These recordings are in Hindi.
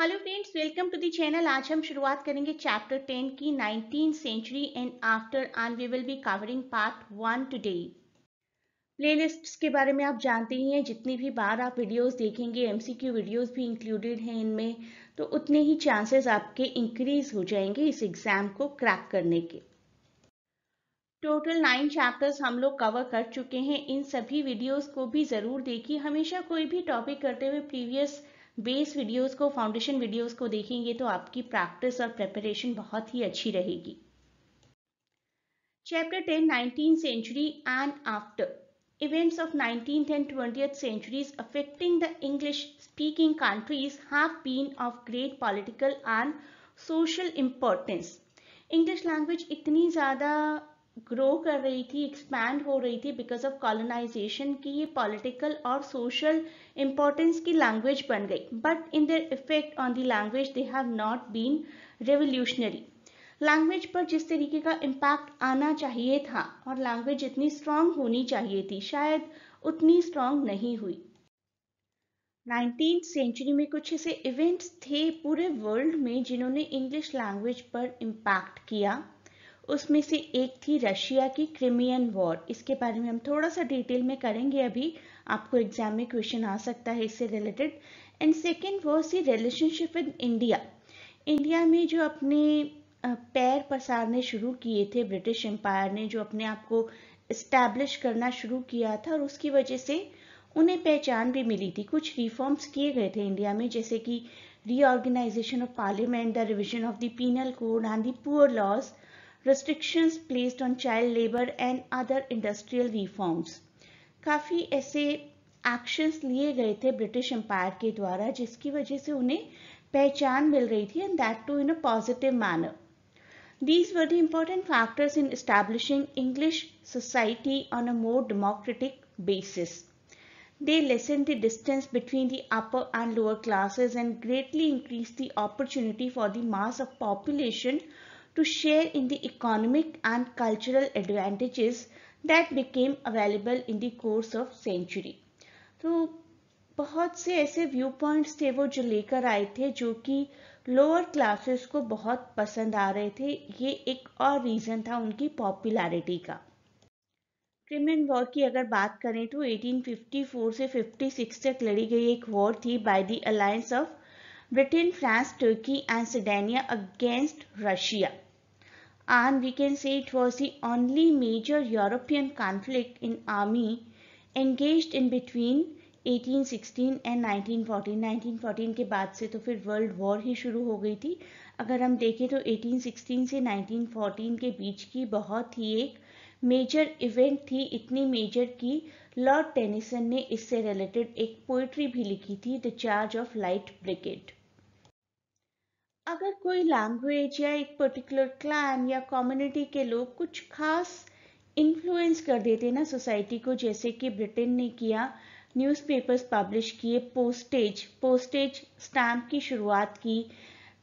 Hello friends welcome to the channel आज हम शुरुआत करेंगे चैप्टर टेन की nineteen century and after and we will be covering part one today playlists के बारे में आप जानते ही हैं जितनी भी बार आप वीडियोस देखेंगे एमसीक्यू वीडियोस भी इंक्लूडेड हैं इनमें तो उतने ही चांसेस आपके इंक्रीज हो जाएंगे इस एग्ज़ाम को क्रैक करने के टोटल नाइन चैप्टर्स हम लोग कवर कर चुके हैं इन सभी वीडियोस को भी ज़रूर देखिए हमेशा कोई भी टॉपिक करते हुए प्रीवियस बेस वीडियोस को फाउंडेशन वीडियोस को देखेंगे तो आपकी प्रैक्टिस और प्रिपरेशन बहुत ही अच्छी रहेगी chapter ten nineteen century and after events of nineteen and twenty centuries affecting the English speaking countries have been of great political and social importance English language इतनी ज़्यादा ग्रो कर रही थी एक्सपैंड हो रही थी बिकॉज ऑफ कॉलोनाइजेशन की ये पॉलिटिकल और सोशल इम्पोर्टेंस की लैंग्वेज बन गई but in their effect on the language they have not been revolutionary language पर जिस तरीके का इम्पैक्ट आना चाहिए था और लैंग्वेज इतनी स्ट्रांग होनी चाहिए थी शायद उतनी स्ट्रांग नहीं हुई नाइनटीन सेंचुरी में कुछ ऐसे इवेंट्स थे पूरे वर्ल्ड में जिन्होंने इंग्लिश लैंग्वेज पर इम्पैक्ट किया उसमें से एक थी रशिया की क्रिमियन वॉर इसके बारे में हम थोड़ा सा डिटेल में करेंगे अभी आपको एग्जाम में क्वेश्चन आ सकता है इससे रिलेटेड एंड सेकेंड वॉर सी रिलेशनशिप विद इंडिया इंडिया में जो अपने पैर पसारने शुरू किए थे ब्रिटिश एम्पायर ने जो अपने आप को इस्टेब्लिश करना शुरू किया था और उसकी वजह से उन्हें पहचान भी मिली थी कुछ रिफॉर्म्स किए गए थे इंडिया में जैसे कि reorganisation of parliament the revision of the penal code and दुअर poor restrictions placed on child labor and other industrial reforms. काफ़ी ऐसे actions लिए गए थे Empire एम्पायर के द्वारा जिसकी वजह से उन्हें पहचान मिल रही थी and that too in a positive manner. These were the important factors in establishing English society on a more democratic basis. They lessened the distance between the upper and lower classes and greatly increased the opportunity for the mass of population to share in the economic and cultural advantages that became available in the course of century. तो बहुत से ऐसे व्यू पॉइंट्स थे वो जो लेकर आए थे जो कि लोअर क्लासेस को बहुत पसंद आ रहे थे ये एक और रीज़न था उनकी पॉपुलैरिटी का क्रिमिन वॉर की अगर बात करें तो 1854 से 56 तक लड़ी गई एक वॉर थी by the alliance of Britain France Turkey and Sardinia against Russia and we can say it was the only major European conflict in army engaged in between 1816 and 1914 1914 के बाद से तो फिर वर्ल्ड वॉर ही शुरू हो गई थी अगर हम देखें तो 1816 से 1914 के बीच की बहुत ही एक मेजर इवेंट थी इतनी मेजर कि लॉर्ड टेनिसन ने इससे रिलेटेड एक पोइट्री भी लिखी थी the charge of light brigade अगर कोई लैंग्वेज या एक पर्टिकुलर क्लान या कम्युनिटी के लोग कुछ खास इन्फ्लुएंस कर देते ना सोसाइटी को जैसे कि ब्रिटेन ने किया न्यूज़पेपर्स पब्लिश किए पोस्टेज पोस्टेज स्टैम्प की शुरुआत की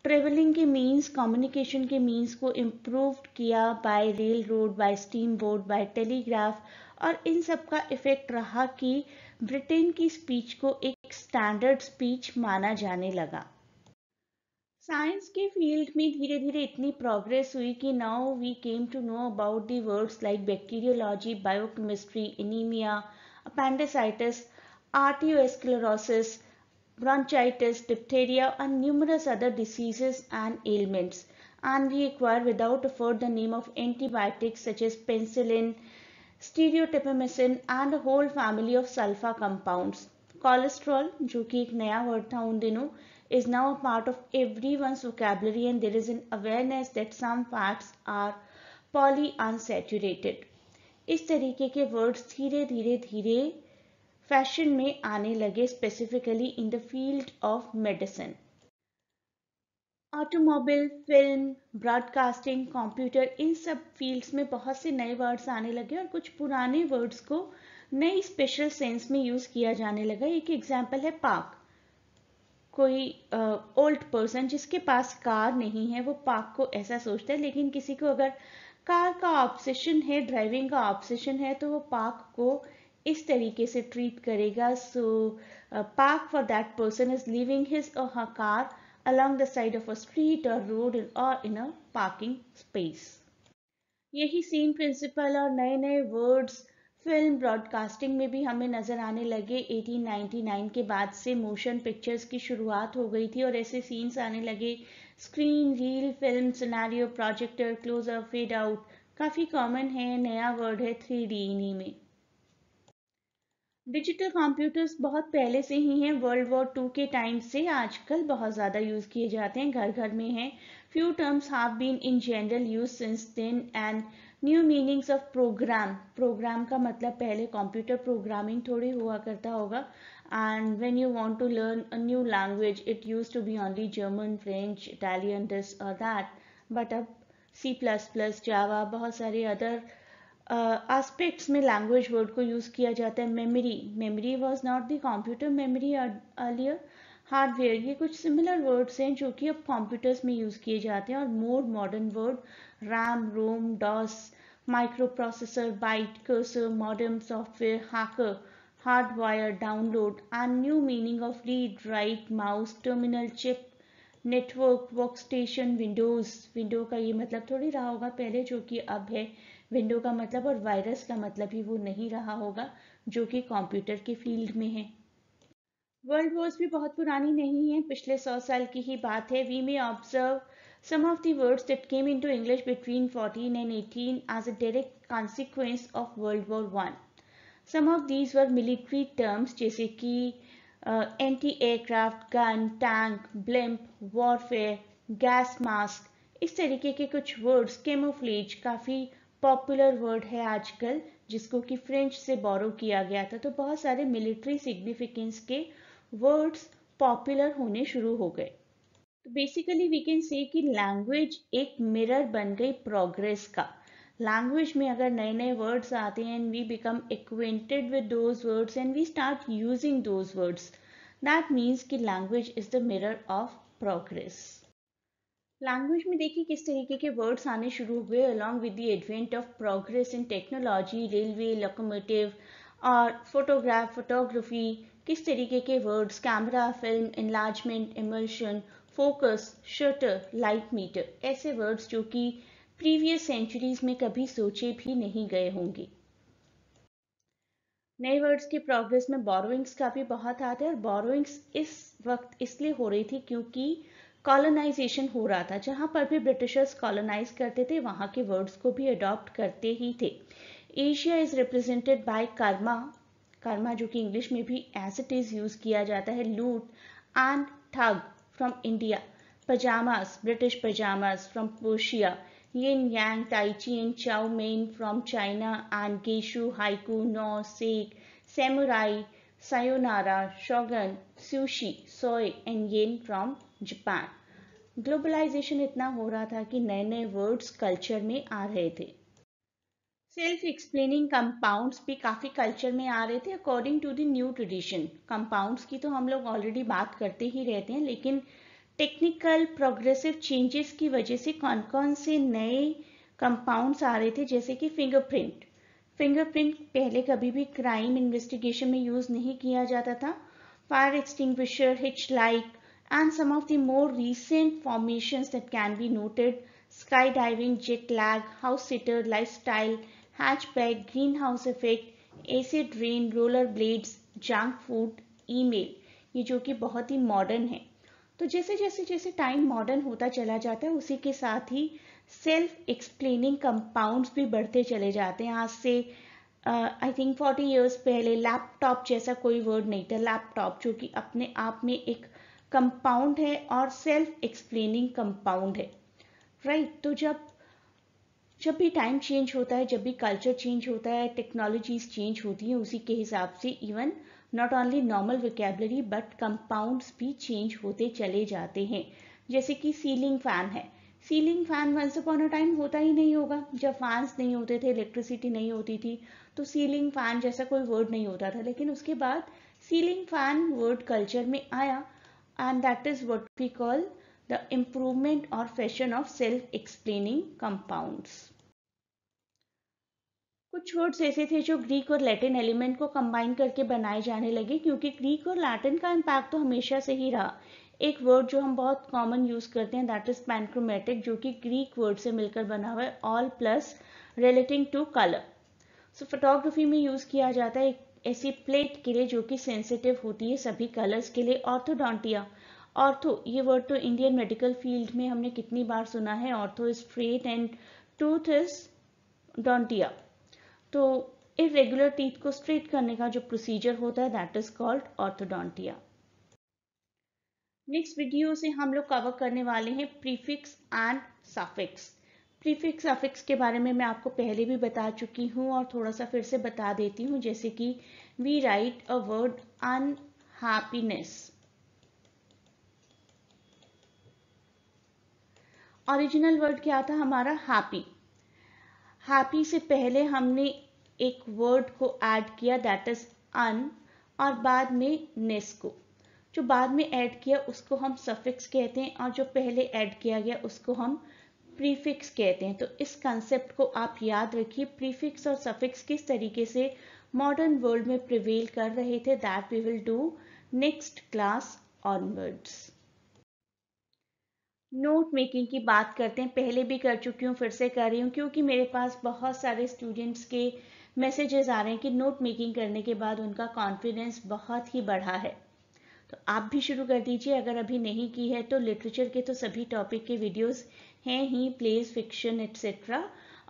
ट्रेवलिंग के मीन्स कम्युनिकेशन के मीन्स को इम्प्रूव किया by rail road by steam boat by telegraph और इन सब का इफेक्ट रहा कि ब्रिटेन की स्पीच को एक स्टैंडर्ड स्पीच माना जाने लगा साइंस के फील्ड में धीरे धीरे इतनी प्रोग्रेस हुई कि now we came to know about the words like bacteriology biochemistry anaemia appendicitis arteriosclerosis bronchitis diphtheria and numerous other diseases and elements and we acquire without afford the name of antibiotics such as penicillin streptomycin and whole family of sulpha compounds cholesterol जो कि एक नया वर्ड था उन दिनों is now a part of everyone's vocabulary and there is an awareness that some facts are polyunsaturated. इस तरीके के वर्ड्स धीरे धीरे धीरे फैशन में आने लगे specifically in the field of medicine automobile film broadcasting computer इन सब फील्ड्स में बहुत से नए वर्ड्स आने लगे और कुछ पुराने वर्ड्स को नई स्पेशल सेंस में यूज़ किया जाने लगा एक एग्जाम्पल है पार्क कोई ओल्ड uh, पर्सन जिसके पास कार नहीं है वो पार्क को ऐसा सोचता है लेकिन किसी को अगर कार का ऑप्शन है ड्राइविंग का ऑप्शन है तो वो पार्क को इस तरीके से ट्रीट करेगा so park for that person is living his और her car along the side of a street और रोड और इन अ पार्किंग स्पेस यही सेम प्रिंसिपल और नए नए वर्ड्स फिल्म ब्रॉडकास्टिंग में भी हमें नज़र आने लगे 1899 के बाद से मोशन पिक्चर्स की शुरुआत हो गई थी और ऐसे सीन्स आने लगे screen reel film scenario projector closer fade out काफ़ी कॉमन है नया वर्ड है थ्री डी इन्हीं में डिजिटल कंप्यूटर्स बहुत पहले से ही हैं वर्ल्ड वॉर टू के टाइम से आजकल बहुत ज़्यादा यूज़ किए जाते हैं घर घर में हैं few terms have been in general use since then and new meanings of program program का मतलब पहले कंप्यूटर प्रोग्रामिंग थोड़ी हुआ करता होगा and when you want to learn a new language it use to be only German French Italian this और दैट बट अब सी प्लस प्लस जावा बहुत सारे अदर एस्पेक्ट्स uh, में लैंग्वेज वर्ड को यूज़ किया जाता है memory memory was not the computer memory earlier hardware ये कुछ सिमिलर वर्ड्स हैं जो कि अब कंप्यूटर्स में यूज़ किए जाते हैं और more modern word RAM ROM DOS microprocessor byte, cursor, modem, software, hacker, hardwire, download, and new meaning of read, write, mouse, terminal, chip, network, workstation, windows. Window का ये मतलब थोड़ी रहा होगा पहले जो कि अब है विंडो का मतलब और वायरस का मतलब ही वो नहीं रहा होगा जो कि कंप्यूटर के फील्ड में है वर्ल्ड वॉर्स भी बहुत पुरानी नहीं है पिछले सौ साल की ही बात है we may observe Some of the words that came into English between 14 and 18 as a direct consequence of World War I. Some of these were military terms जैसे कि anti-aircraft gun, tank, blimp, warfare, gas mask, इस तरीके के कुछ वर्ड्स कैमोफ्लेज काफ़ी पॉपुलर वर्ड है आजकल जिसको कि फ्रेंच से बोरो किया गया था तो बहुत सारे मिलिट्री सिग्निफिकेंस के वर्ड्स पॉपुलर होने शुरू हो गए तो बेसिकली वी कैन से कि लैंग्वेज एक मिरर बन गई प्रोग्रेस का लैंग्वेज में अगर नए नए वर्ड्स आते हैं and we become acquainted with those words and we start using those words that means कि language is the mirror of progress language में देखिए किस तरीके के वर्ड्स आने शुरू हुए along with the advent of progress in technology railway locomotive और फोटोग्राफ फोटोग्राफी किस तरीके के words camera film enlargement immersion focus shutter light meter ऐसे वर्ड्स जो कि प्रीवियस सेंचुरीज में कभी सोचे भी नहीं गए होंगे नए वर्ड्स की प्रोग्रेस में बोरोइंग्स का भी बहुत आता है और बोरोइंग्स इस वक्त इसलिए हो रही थी क्योंकि कॉलोनाइजेशन हो रहा था जहां पर भी ब्रिटिशर्स कॉलोनाइज करते थे वहां के वर्ड्स को भी अडॉप्ट करते ही थे Asia is represented by karma karma जो कि इंग्लिश में भी एज इट इज यूज किया जाता है लूट एंड ठग from India, pajamas, British pajamas from Persia, yin yang, tai chi and chow mein from China, and geishu, haiku, no, seik, samurai, sayonara, shogun, sushi, soy and yin from Japan. Globalisation इतना हो रहा था कि नए नए वर्ड्स कल्चर में आ रहे थे सेल्फ एक्सप्लेनिंग कंपाउंड्स भी काफ़ी कल्चर में आ रहे थे according to the new tradition compounds की तो हम लोग ऑलरेडी बात करते ही रहते हैं लेकिन टेक्निकल प्रोग्रेसिव चेंजेस की वजह से कौन कौन से नए कंपाउंड्स आ रहे थे जैसे कि फिंगरप्रिंट फिंगरप्रिंट पहले कभी भी क्राइम इन्वेस्टिगेशन में यूज़ नहीं किया जाता था fire extinguisher hitchhike and some of the more recent formation that can be noted sky diving jet lag house sitter life style hatchback, greenhouse effect, acid rain roller blades junk food email ये जो कि बहुत ही मॉडर्न है तो जैसे जैसे जैसे टाइम मॉडर्न होता चला जाता है उसी के साथ ही सेल्फ एक्सप्लेनिंग कंपाउंड्स भी बढ़ते चले जाते हैं आज से आई थिंक फोर्टी ईयर्स पहले लैपटॉप जैसा कोई वर्ड नहीं था लैपटॉप जो कि अपने आप में एक कंपाउंड है और सेल्फ एक्सप्लेनिंग कंपाउंड है राइट right? तो जब जब भी टाइम चेंज होता है जब भी कल्चर चेंज होता है टेक्नोलॉजीज चेंज होती हैं उसी के हिसाब से even not only normal vocabulary but compounds भी चेंज होते चले जाते हैं जैसे कि सीलिंग फैन है ceiling fan once upon a time होता ही नहीं होगा जब फैंस नहीं होते थे इलेक्ट्रिसिटी नहीं होती थी तो सीलिंग फैन जैसा कोई वर्ड नहीं होता था लेकिन उसके बाद सीलिंग फैन वर्ड कल्चर में आया and that is what we call the improvement और fashion of self explaining compounds कुछ वर्ड्स ऐसे थे जो ग्रीक और लैटिन एलिमेंट को कंबाइन करके बनाए जाने लगे क्योंकि ग्रीक और लैटिन का इम्पैक्ट तो हमेशा से ही रहा एक वर्ड जो हम बहुत कॉमन यूज करते हैं दैट इज पैनक्रोमेटिक जो कि ग्रीक वर्ड से मिलकर बना हुआ है all plus relating to colour so photography में यूज किया जाता है एक ऐसी प्लेट के लिए जो कि सेंसिटिव होती है सभी कलर्स के लिए ऑर्थोडोंटिया ऑर्थो ये वर्ड तो इंडियन मेडिकल फील्ड में हमने कितनी बार सुना है ortho is straight and tooth is dontia तो इरेगुलर टीथ को स्ट्रेट करने का जो प्रोसीजर होता है that is called orthodontia next video से हम लोग कवर करने वाले हैं prefix and suffix prefix suffix के बारे में मैं आपको पहले भी बता चुकी हूँ और थोड़ा सा फिर से बता देती हूँ जैसे कि we write a word unhappiness original word क्या था हमारा हैप्पी हैप्पी से पहले हमने एक वर्ड को ऐड किया दैट इज अन और बाद में नेस को जो बाद में ऐड किया उसको हम सफिक्स कहते हैं और जो पहले ऐड किया गया उसको हम प्रीफिक्स कहते हैं तो इस कंसेप्ट को आप याद रखिए प्रीफिक्स और सफिक्स किस तरीके से मॉडर्न वर्ल्ड में प्रिवेल कर रहे थे that we will do next class onwards note making की बात करते हैं पहले भी कर चुकी हूँ फिर से कर रही हूँ क्योंकि मेरे पास बहुत सारे स्टूडेंट्स के मैसेजेस आ रहे हैं कि नोट मेकिंग करने के बाद उनका कॉन्फिडेंस बहुत ही बढ़ा है तो आप भी शुरू कर दीजिए अगर अभी नहीं की है तो लिटरेचर के तो सभी टॉपिक के वीडियोस हैं ही प्लेस फिक्शन एट्सेट्रा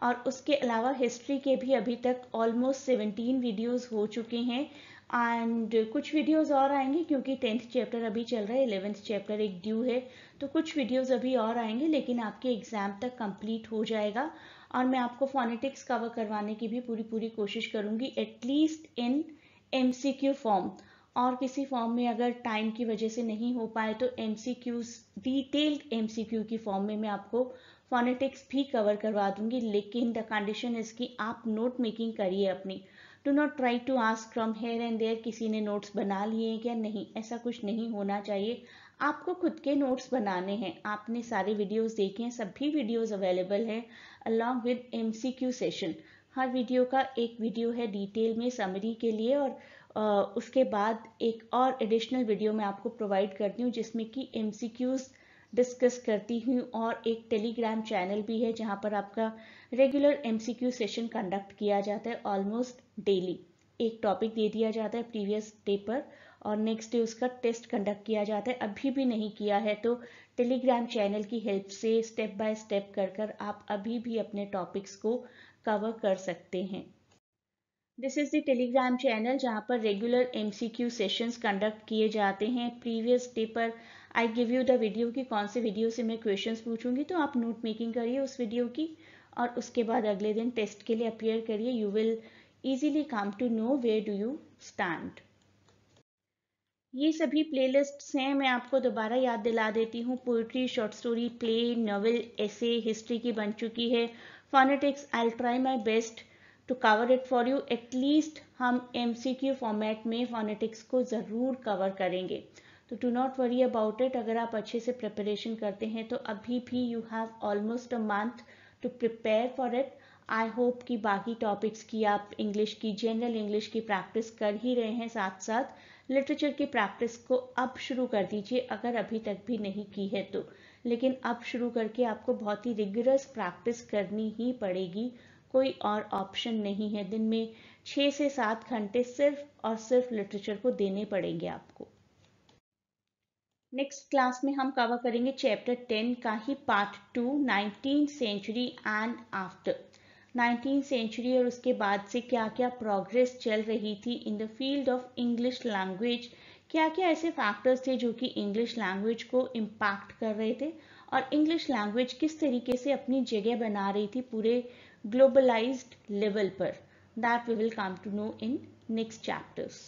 और उसके अलावा हिस्ट्री के भी अभी तक ऑलमोस्ट सेवेंटीन वीडियोस हो चुके हैं एंड uh, कुछ वीडियोस और आएंगे क्योंकि टेंथ चैप्टर अभी चल रहा है इलेवेंथ चैप्टर एक ड्यू है तो कुछ वीडियोस अभी और आएंगे लेकिन आपके एग्ज़ाम तक कंप्लीट हो जाएगा और मैं आपको फोनेटिक्स कवर करवाने की भी पूरी पूरी कोशिश करूँगी एटलीस्ट इन एम फॉर्म और किसी फॉर्म में अगर टाइम की वजह से नहीं हो पाए तो एम डिटेल्ड एम की फॉर्म में मैं आपको फोनेटिक्स भी कवर करवा दूंगी लेकिन द कंडीशन इसकी आप नोट मेकिंग करिए अपनी do not try to ask from here and there किसी ने नोट्स बना लिए क्या नहीं ऐसा कुछ नहीं होना चाहिए आपको खुद के नोट्स बनाने हैं आपने सारे वीडियोस देखे हैं सभी वीडियोस अवेलेबल हैं अलॉन्ग विद क्यू सेशन हर वीडियो का एक वीडियो है डिटेल में समरी के लिए और आ, उसके बाद एक और एडिशनल वीडियो मैं आपको प्रोवाइड करती हूँ जिसमें कि क्यूज डिस्कस करती हूँ और एक टेलीग्राम चैनल भी है जहाँ पर आपका रेगुलर एमसीक्यू सेशन कंडक्ट किया जाता है ऑलमोस्ट डेली एक टॉपिक दे दिया जाता है प्रीवियस डे पर और नेक्स्ट डे उसका टेस्ट कंडक्ट किया जाता है अभी भी नहीं किया है तो टेलीग्राम चैनल की हेल्प से स्टेप बाय स्टेप कर कर आप अभी भी अपने टॉपिक्स को कवर कर सकते हैं this is the Telegram channel जहाँ पर रेगुलर एमसीक्यू सेशंस कंडक्ट किए जाते हैं प्रीवियस डे पर I give you the video की कौन से वीडियो से मैं क्वेश्चंस पूछूंगी तो आप नोट मेकिंग करिए उस वीडियो की और उसके बाद अगले दिन टेस्ट के लिए अपियर करिए you will easily come to know we do you stand ये सभी प्लेलिस्ट्स हैं मैं आपको दोबारा याद दिला देती हूँ poetry short story play novel ऐसे हिस्ट्री की बन चुकी है phonetics I try my best to cover it for you at least हम क्यू फॉर्मेट में फोनेटिक्स को ज़रूर कवर करेंगे तो do not worry about it अगर आप अच्छे से प्रिपरेशन करते हैं तो अभी भी you have almost a month to prepare for it I hope कि बाकी टॉपिक्स की आप इंग्लिश की जनरल इंग्लिश की प्रैक्टिस कर ही रहे हैं साथ साथ लिटरेचर की प्रैक्टिस को अब शुरू कर दीजिए अगर अभी तक भी नहीं की है तो लेकिन अब शुरू करके आपको बहुत ही रिगरस प्रैक्टिस करनी ही पड़ेगी कोई और ऑप्शन नहीं है दिन में छः से सात घंटे सिर्फ और सिर्फ लिटरेचर को देने पड़ेंगे आपको नेक्स्ट क्लास में हम कवर करेंगे चैप्टर टेन का ही part two nineteen century and after nineteen century और उसके बाद से क्या क्या प्रोग्रेस चल रही थी in the field of English language क्या क्या ऐसे फैक्टर्स थे जो कि इंग्लिश लैंग्वेज को इम्पैक्ट कर रहे थे और इंग्लिश लैंग्वेज किस तरीके से अपनी जगह बना रही थी पूरे ग्लोबलाइज्ड लेवल पर that we will come to know in next chapters